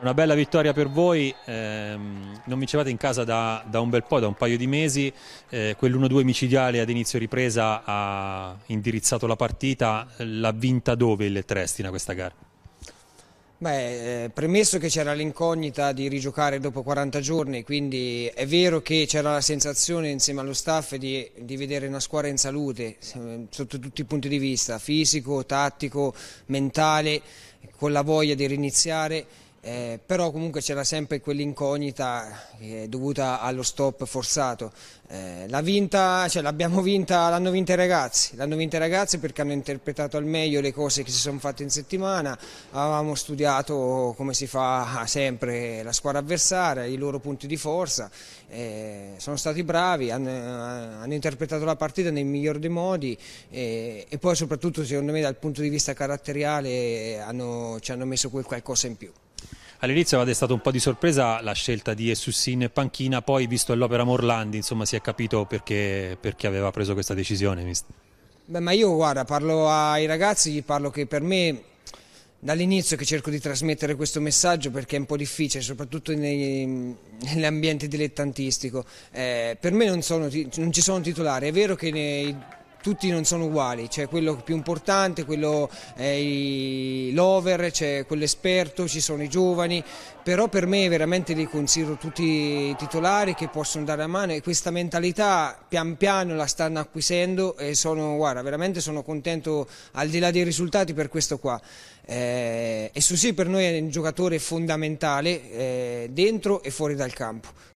Una bella vittoria per voi, eh, non vincevate in casa da, da, un bel po', da un paio di mesi, eh, quell'1-2 micidiale ad inizio ripresa ha indirizzato la partita, l'ha vinta dove il Trestina questa gara? Beh, eh, premesso che c'era l'incognita di rigiocare dopo 40 giorni, quindi è vero che c'era la sensazione insieme allo staff di, di, vedere una squadra in salute, eh, sotto tutti i punti di vista, fisico, tattico, mentale, con la voglia di riniziare eh, però comunque c'era sempre quell'incognita eh, dovuta allo stop forzato. Eh, l'hanno vinta, cioè, vinta, vinta, i ragazzi, l'hanno vinta i ragazzi perché hanno interpretato al meglio le cose che si sono fatte in settimana, avevamo studiato come si fa sempre la squadra avversaria, i loro punti di forza, eh, sono stati bravi, hanno, hanno, interpretato la partita nel miglior dei modi eh, e poi soprattutto secondo me dal punto di vista caratteriale hanno, ci hanno messo quel qualcosa in più. All'inizio avete stato un po' di sorpresa la scelta di Essussin e Panchina, poi visto l'opera Morlandi insomma, si è capito perché, perché aveva preso questa decisione. Beh, ma io guarda, parlo ai ragazzi, gli parlo che per me dall'inizio che cerco di trasmettere questo messaggio perché è un po' difficile, soprattutto nell'ambiente dilettantistico. Eh, per me non, sono, non, ci sono titolari, è vero che nei tutti non sono uguali, c'è quello più importante, quello è eh, l'over, c'è quell'esperto, ci sono i giovani, però per me veramente li considero tutti titolari che possono dare la mano e questa mentalità pian piano la stanno acquisendo e sono, guarda, veramente sono contento al di là dei risultati per questo qua. Eh, e sì per noi è un giocatore fondamentale eh, dentro e fuori dal campo.